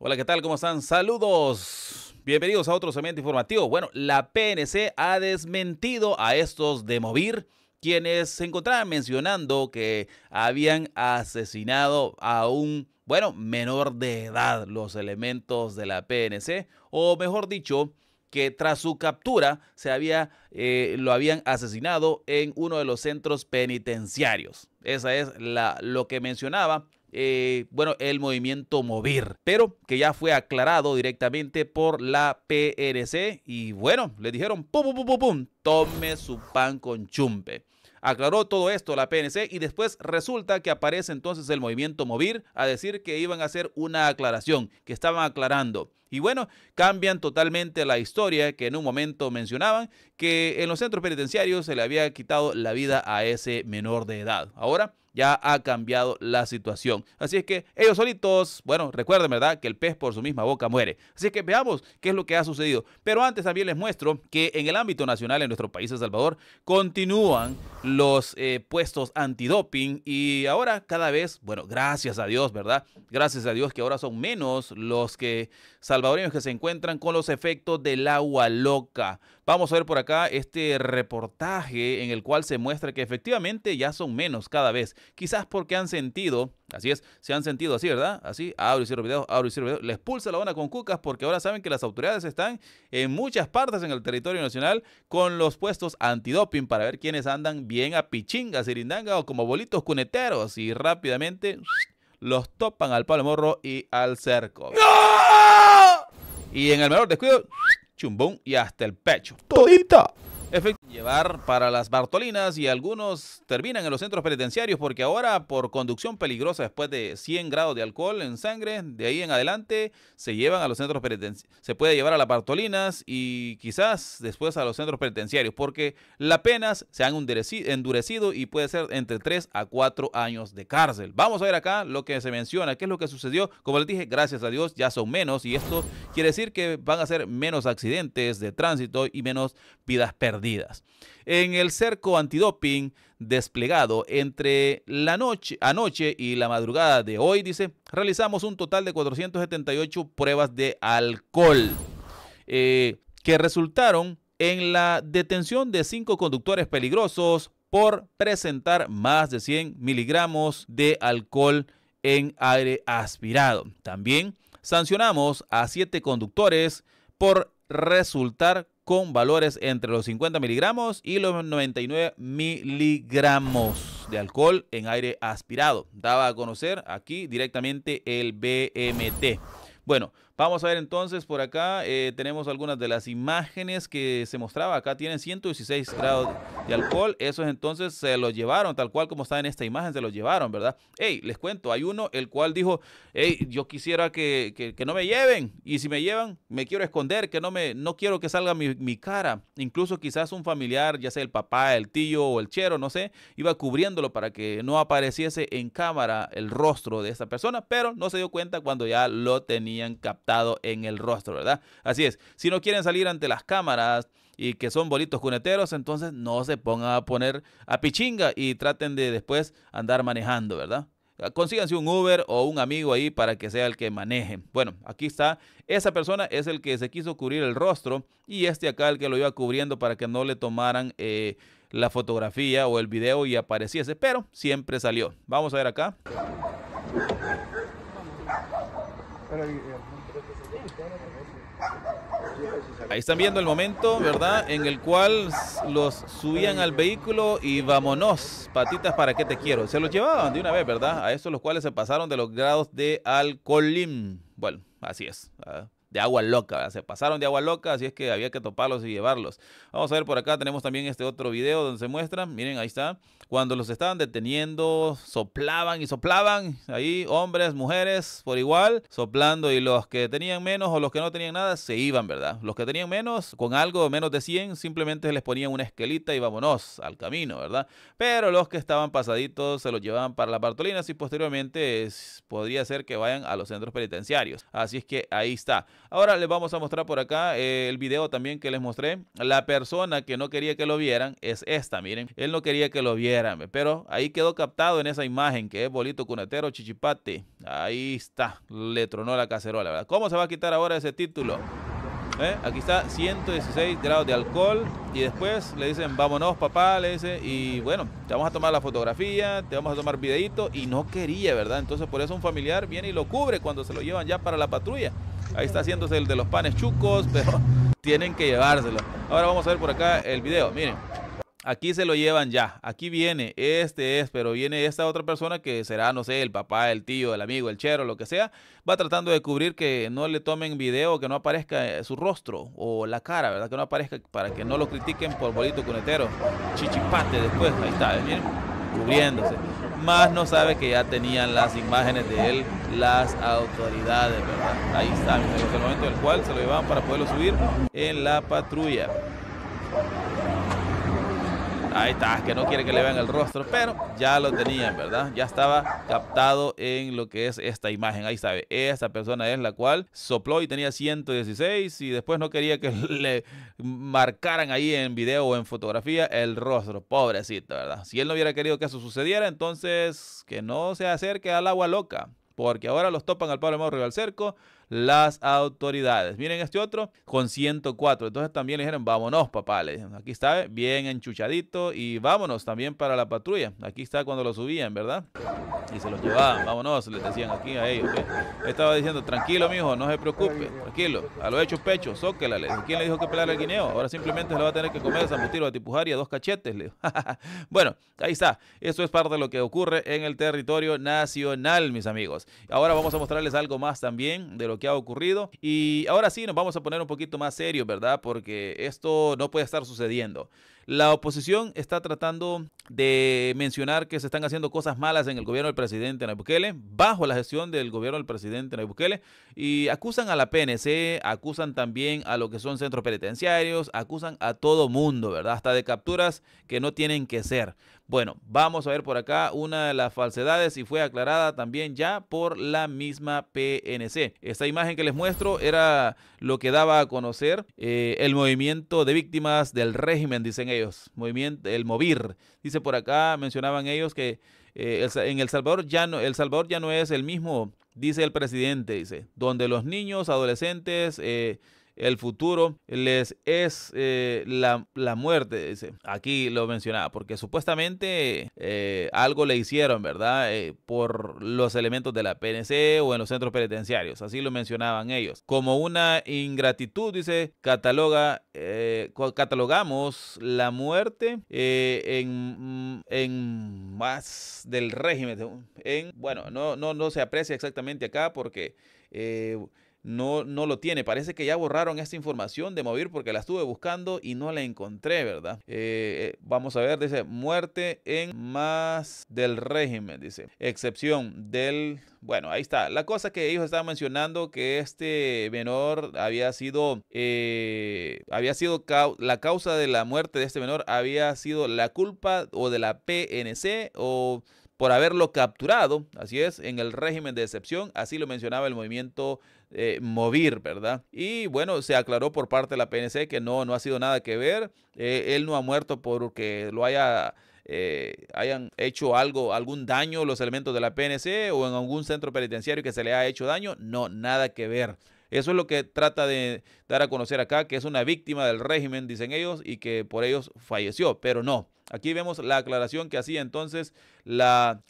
Hola, ¿qué tal? ¿Cómo están? Saludos. Bienvenidos a otro segmento informativo. Bueno, la PNC ha desmentido a estos de Movir quienes se encontraban mencionando que habían asesinado a un, bueno, menor de edad los elementos de la PNC, o mejor dicho, que tras su captura se había, eh, lo habían asesinado en uno de los centros penitenciarios. Esa es la, lo que mencionaba eh, bueno, el movimiento Movir, pero que ya fue aclarado directamente por la PRC y bueno, le dijeron pum, pum, pum, pum, tome su pan con chumpe. Aclaró todo esto la PNC y después resulta que aparece entonces el movimiento Movir a decir que iban a hacer una aclaración, que estaban aclarando. Y bueno, cambian totalmente la historia que en un momento mencionaban que en los centros penitenciarios se le había quitado la vida a ese menor de edad. Ahora ya ha cambiado la situación. Así es que ellos solitos, bueno, recuerden, ¿verdad? Que el pez por su misma boca muere. Así que veamos qué es lo que ha sucedido. Pero antes también les muestro que en el ámbito nacional, en nuestro país, El Salvador, continúan los eh, puestos antidoping y ahora cada vez, bueno, gracias a Dios, ¿verdad? Gracias a Dios que ahora son menos los que salvadoreños que se encuentran con los efectos del agua loca. Vamos a ver por acá este reportaje en el cual se muestra que efectivamente ya son menos cada vez. Quizás porque han sentido, así es, se han sentido así, ¿verdad? Así, abro y cierro video, abro y cierro video. Les pulsa la bona con cucas porque ahora saben que las autoridades están en muchas partes en el territorio nacional con los puestos antidoping para ver quiénes andan bien a pichinga, sirindanga o como bolitos cuneteros y rápidamente los topan al palo morro y al cerco. ¡No! Y en el menor descuido chumbón y hasta el pecho. Todita. Llevar para las Bartolinas y algunos terminan en los centros penitenciarios porque ahora por conducción peligrosa después de 100 grados de alcohol en sangre, de ahí en adelante se llevan a los centros Se puede llevar a las Bartolinas y quizás después a los centros penitenciarios porque las penas se han endurecido y puede ser entre 3 a 4 años de cárcel. Vamos a ver acá lo que se menciona, qué es lo que sucedió. Como les dije, gracias a Dios ya son menos y esto quiere decir que van a ser menos accidentes de tránsito y menos vidas perdidas. En el cerco antidoping desplegado entre la noche, anoche y la madrugada de hoy, dice, realizamos un total de 478 pruebas de alcohol eh, que resultaron en la detención de cinco conductores peligrosos por presentar más de 100 miligramos de alcohol en aire aspirado. También sancionamos a siete conductores por resultar con valores entre los 50 miligramos y los 99 miligramos de alcohol en aire aspirado. Daba a conocer aquí directamente el BMT. Bueno, Vamos a ver entonces por acá, eh, tenemos algunas de las imágenes que se mostraba. Acá tienen 116 grados de alcohol. Eso entonces, se los llevaron, tal cual como está en esta imagen, se los llevaron, ¿verdad? Hey, les cuento, hay uno el cual dijo, hey, yo quisiera que, no me lleven. Y si me llevan, me quiero esconder, que no, me, no quiero que salga mi, cara. Incluso quizás un familiar, ya sea el papá, el tío o el chero, no sé, iba cubriéndolo para que no apareciese en cámara el rostro de esta persona, pero no se dio cuenta cuando ya lo tenían capturado en el rostro, ¿verdad? Así es, si no quieren salir ante las cámaras y que son bolitos cuneteros, entonces no se pongan a poner a pichinga y traten de después andar manejando, ¿verdad? consíganse un Uber o un amigo ahí para que sea el que maneje. Bueno, aquí está. Esa persona es el que se quiso cubrir el rostro y este acá el que lo iba cubriendo para que no le tomaran eh, la fotografía o el video y apareciese, pero siempre salió. Vamos a ver acá. Ahí están viendo el momento, ¿verdad? En el cual los subían al vehículo y vámonos, patitas, ¿para qué te quiero? Se los llevaban de una vez, ¿verdad? A esos los cuales se pasaron de los grados de alcoholín. Bueno, así es de agua loca, se pasaron de agua loca, así es que había que toparlos y llevarlos. Vamos a ver por acá, tenemos también este otro video donde se muestra, miren, ahí está, cuando los estaban deteniendo, soplaban y soplaban, ahí hombres, mujeres, por igual, soplando y los que tenían menos o los que no tenían nada se iban, ¿verdad? Los que tenían menos, con algo menos de 100, simplemente les ponían una esquelita y vámonos al camino, ¿verdad? Pero los que estaban pasaditos se los llevaban para las Bartolinas y posteriormente podría ser que vayan a los centros penitenciarios. Así es que ahí está. Ahora les vamos a mostrar por acá eh, el video también que les mostré. La persona que no quería que lo vieran es esta, miren. Él no quería que lo vieran, pero ahí quedó captado en esa imagen que es Bolito Cunetero, Chichipate. Ahí está, le tronó la cacerola, ¿verdad? ¿Cómo se va a quitar ahora ese título? ¿Eh? Aquí está 116 grados de alcohol y después le dicen vámonos papá, le dice y bueno, te vamos a tomar la fotografía, te vamos a tomar videito y no quería, ¿verdad? Entonces por eso un familiar viene y lo cubre cuando se lo llevan ya para la patrulla. Ahí está haciéndose el de los panes chucos, pero tienen que llevárselo. Ahora vamos a ver por acá el video. Miren, aquí se lo llevan ya. Aquí viene, este es, pero viene esta otra persona que será, no sé, el papá, el tío, el amigo, el chero, lo que sea. Va tratando de cubrir que no le tomen video, que no aparezca eh, su rostro o la cara, ¿verdad? Que no aparezca para que no lo critiquen por bolito cunetero. Chichipate después, ahí está, eh, miren, cubriéndose más no sabe que ya tenían las imágenes de él las autoridades, ¿verdad? Ahí está, en el momento en el cual se lo llevaban para poderlo subir en la patrulla. Ahí está, que no quiere que le vean el rostro, pero ya lo tenían, ¿verdad? Ya estaba captado en lo que es esta imagen. Ahí sabe, esa persona es la cual sopló y tenía 116 y después no quería que le marcaran ahí en video o en fotografía el rostro. Pobrecito, ¿verdad? Si él no hubiera querido que eso sucediera, entonces que no se acerque al agua loca, porque ahora los topan al Pablo Morro al cerco las autoridades. Miren este otro con 104. Entonces también le dijeron, vámonos papá, aquí está, eh, bien enchuchadito y vámonos también para la patrulla. Aquí está cuando lo subían, ¿verdad? Y se los llevaban, vámonos, les decían aquí a ellos. Estaba diciendo, tranquilo mijo, no se preocupe, tranquilo, a lo hecho pecho, zóquelale. ¿Quién le dijo que pelear el guineo? Ahora simplemente se lo va a tener que comer a zambutir o a tipujar y a dos cachetes, bueno, ahí está, eso es parte de lo que ocurre en el territorio nacional, mis amigos. Ahora vamos a mostrarles algo más también de lo ha ocurrido. Y ahora sí, nos vamos a poner un poquito más serios, ¿verdad? Porque esto no puede estar sucediendo. La oposición está tratando de mencionar que se están haciendo cosas malas en el gobierno del presidente Nayib Bukele, bajo la gestión del gobierno del presidente Nayib Bukele, y acusan a la PNC, acusan también a lo que son centros penitenciarios, acusan a todo mundo, ¿verdad? Hasta de capturas que no tienen que ser. Bueno, vamos a ver por acá una de las falsedades y fue aclarada también ya por la misma PNC. Esta imagen que les muestro era lo que daba a conocer eh, el movimiento de víctimas del régimen, dicen ellos movimiento, el movir. Dice por acá, mencionaban ellos que eh, en El Salvador ya no, El Salvador ya no es el mismo, dice el presidente, dice, donde los niños, adolescentes, eh, el futuro les es eh, la, muerte, dice. Aquí lo mencionaba, porque supuestamente eh, algo le hicieron, ¿verdad? Eh, por los elementos de la PNC o en los centros penitenciarios, así lo mencionaban ellos. Como una ingratitud, dice, cataloga, catalogamos la muerte mm, en, más del régimen. En, bueno, no, no, no se aprecia exactamente acá porque no, no lo tiene. Parece que ya borraron esta información de Movir porque la estuve buscando y no la encontré, ¿verdad? Eh, eh, vamos a ver, dice, muerte en más del régimen, dice. Excepción del... Bueno, ahí está. La cosa que ellos estaban mencionando, que este menor había sido... Eh, había sido... la causa de la muerte de este menor había sido la culpa o de la PNC o por haberlo capturado, así es, en el régimen de excepción, así lo mencionaba el movimiento eh, Movir, ¿verdad? Y bueno, se aclaró por parte de la PNC que no, no ha sido nada que ver, eh, él no ha muerto porque lo haya... Eh, hayan hecho algo, algún daño los elementos de la PNC o en algún centro penitenciario que se le haya hecho daño, no, nada que ver. Eso es lo que trata de dar a conocer acá, que es una víctima del régimen, dicen ellos, y que por ellos falleció, pero no. Aquí vemos la aclaración que hacía entonces la,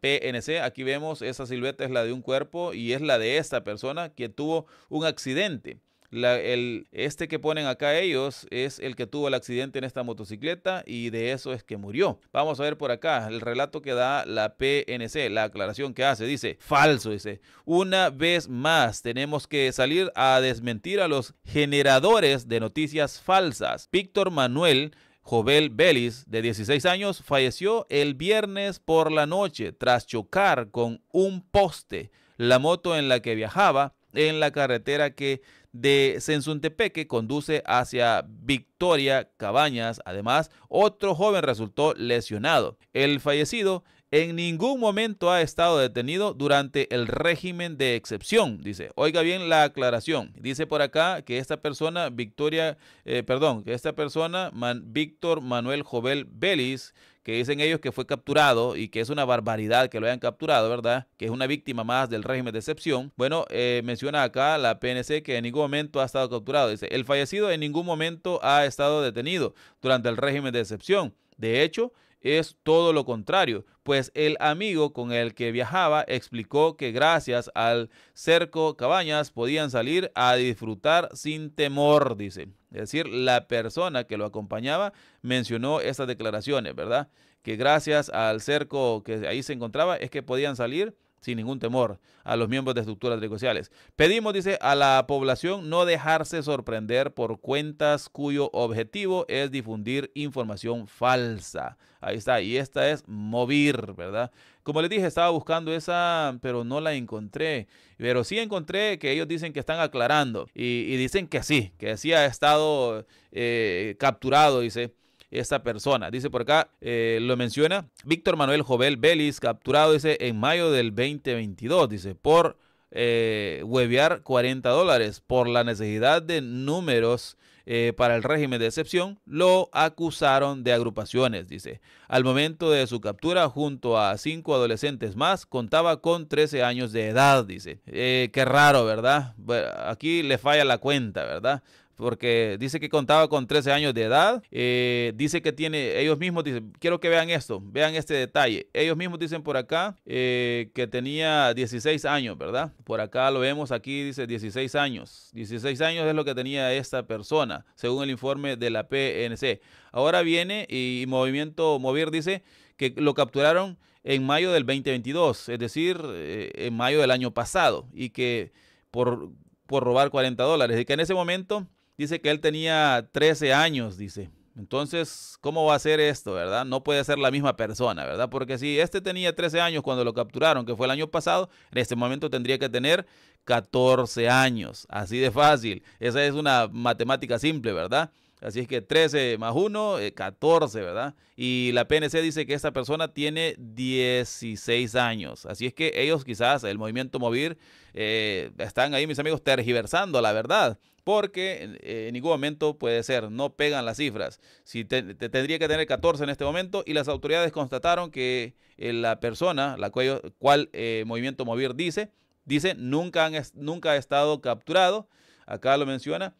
PNC. Aquí vemos esa silueta es la de un cuerpo y es la de esta persona que tuvo un accidente el, este que ponen acá ellos es el que tuvo el accidente en esta motocicleta y de eso es que murió. Vamos a ver por acá el relato que da la PNC, la aclaración que hace. Dice, falso, dice. Una vez más tenemos que salir a desmentir a los generadores de noticias falsas. Víctor Manuel Jovel Vélez, de 16 años, falleció el viernes por la noche tras chocar con un poste la moto en la que viajaba en la carretera que de Sensuntepeque conduce hacia Victoria Cabañas. Además, otro joven resultó lesionado. El fallecido en ningún momento ha estado detenido durante el régimen de excepción, dice. Oiga bien la aclaración. Dice por acá que esta persona, Victoria, eh, perdón, que esta persona, Víctor Manuel Jovel Vélez, que dicen ellos que fue capturado y que es una barbaridad que lo hayan capturado, ¿verdad? Que es una víctima más del régimen de excepción. Bueno, eh, menciona acá la PNC que en ningún momento ha estado capturado. Dice, el fallecido en ningún momento ha estado detenido durante el régimen de excepción. De hecho, es todo lo contrario, pues el amigo con el que viajaba explicó que gracias al cerco cabañas podían salir a disfrutar sin temor, dice. Es decir, la persona que lo acompañaba mencionó estas declaraciones, ¿verdad? Que gracias al cerco que ahí se encontraba es que podían salir sin ningún temor a los miembros de estructuras negociales. Pedimos, dice, a la población no dejarse sorprender por cuentas cuyo objetivo es difundir información falsa. Ahí está, y esta es Movir, ¿verdad? Como les dije, estaba buscando esa, pero no la encontré. Pero sí encontré que ellos dicen que están aclarando y, dicen que sí, que sí ha estado eh, capturado, dice esta persona. Dice por acá, eh, lo menciona Víctor Manuel Jovel Vélez, capturado, dice, en mayo del 2022, dice, por eh, huevear 40 dólares por la necesidad de números eh, para el régimen de excepción, lo acusaron de agrupaciones, dice. Al momento de su captura, junto a cinco adolescentes más, contaba con 13 años de edad, dice. Eh, qué raro, ¿verdad? aquí le falla la cuenta, ¿verdad? porque dice que contaba con 13 años de edad. Eh, dice que tiene, ellos mismos dicen, quiero que vean esto, vean este detalle. Ellos mismos dicen por acá eh, que tenía 16 años, ¿verdad? Por acá lo vemos, aquí dice 16 años. 16 años es lo que tenía esta persona, según el informe de la PNC. Ahora viene y Movimiento Movir dice que lo capturaron en mayo del 2022, es decir, eh, en mayo del año pasado, y que por por robar 40 dólares. Y que en ese momento Dice que él tenía 13 años, dice. Entonces, ¿cómo va a ser esto, verdad? No puede ser la misma persona, ¿verdad? Porque si este tenía 13 años cuando lo capturaron, que fue el año pasado, en este momento tendría que tener 14 años. Así de fácil. Esa es una matemática simple, ¿verdad? Así es que 13 más 1, 14, eh, ¿verdad? Y la PNC dice que esta persona tiene 16 años. Así es que ellos quizás, el movimiento Movir, eh, están ahí, mis amigos, tergiversando la verdad porque eh, en ningún momento puede ser, no pegan las cifras. Si te, tendría que tener 14 en este momento y las autoridades constataron que eh, la persona, la cual, eh, Movimiento Movir dice, dice nunca, han, nunca ha estado capturado. Acá lo menciona,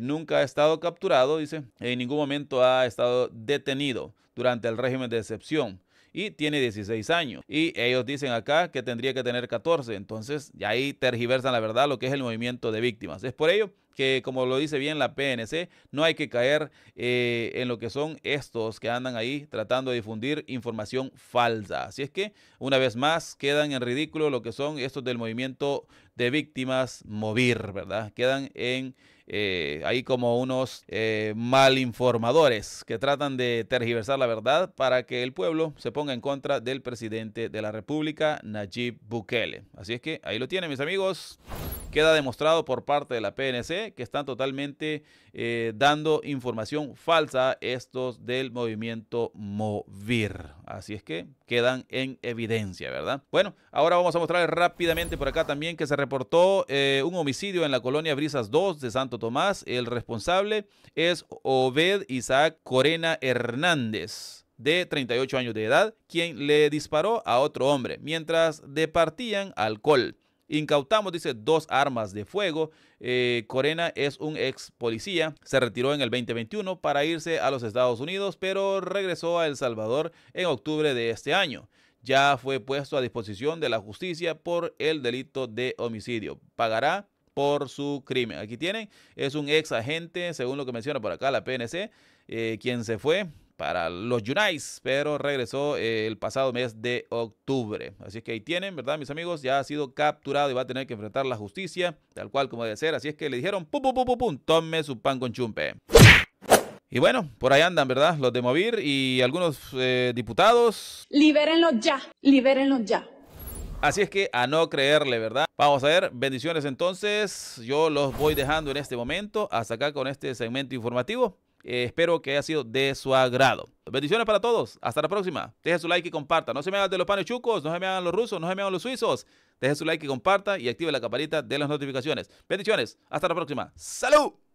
nunca ha estado capturado, dice, en ningún momento ha estado detenido durante el régimen de excepción y tiene 16 años. Y ellos dicen acá que tendría que tener 14. Entonces, ya ahí tergiversan la verdad lo que es el movimiento de víctimas. Es por ello que, como lo dice bien la PNC, no hay que caer eh, en lo que son estos que andan ahí tratando de difundir información falsa. Así es que, una vez más, quedan en ridículo lo que son estos del movimiento de víctimas Movir, ¿verdad? Quedan en eh, hay como unos eh, malinformadores que tratan de tergiversar la verdad para que el pueblo se ponga en contra del presidente de la República, Nayib Bukele. Así es que ahí lo tienen, mis amigos. Queda demostrado por parte de la PNC que están totalmente eh, dando información falsa estos del movimiento Movir. Así es que quedan en evidencia, ¿verdad? Bueno, ahora vamos a mostrar rápidamente por acá también que se reportó eh, un homicidio en la colonia Brisas 2 de Santo Tomás. El responsable es Obed Isaac Corena Hernández de 38 años de edad, quien le disparó a otro hombre mientras departían alcohol. Incautamos, dice, dos armas de fuego. Eh, Corena es un ex policía, se retiró en el 2021 para irse a los Estados Unidos, pero regresó a El Salvador en octubre de este año. Ya fue puesto a disposición de la justicia por el delito de homicidio. Pagará por su crimen. Aquí tienen, es un ex agente, según lo que menciona por acá la PNC, eh, quien se fue para los yunais, pero regresó eh, el pasado mes de octubre. Así es que ahí tienen, ¿verdad, mis amigos? Ya ha sido capturado y va a tener que enfrentar la justicia, tal cual como debe ser. Así es que le dijeron, pum, pum, pum, pum, pum, tome su pan con chumpe. Y bueno, por ahí andan, ¿verdad? Los de Movir y algunos eh, diputados. Libérenlos ya, libérenlos ya. Así es que a no creerle, ¿verdad? Vamos a ver, bendiciones entonces. Yo los voy dejando en este momento. Hasta acá con este segmento informativo. Eh, espero que haya sido de su agrado. Bendiciones para todos. Hasta la próxima. Deje su like y comparta. No se me hagan de los panes chucos, no se me hagan los rusos, no se me hagan los suizos. Deje su like y comparta y active la campanita de las notificaciones. Bendiciones. Hasta la próxima. ¡Salud!